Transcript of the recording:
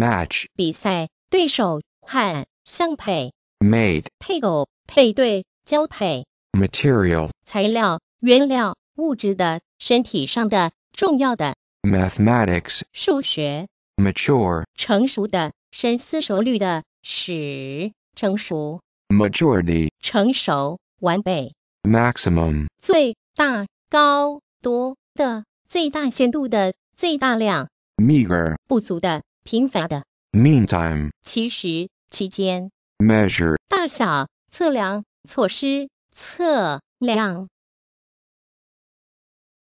match 比赛对手和相配 made 配偶配对交配 material 材料原料物质的身体上的重要的 mathematics 数学 mature 成熟的深思熟虑的使成熟 majority 成熟完备 maximum 最大高多的最大限度的最大量 meager 不足的频繁的。Meantime，其实期间。Measure，大小测量措施测量。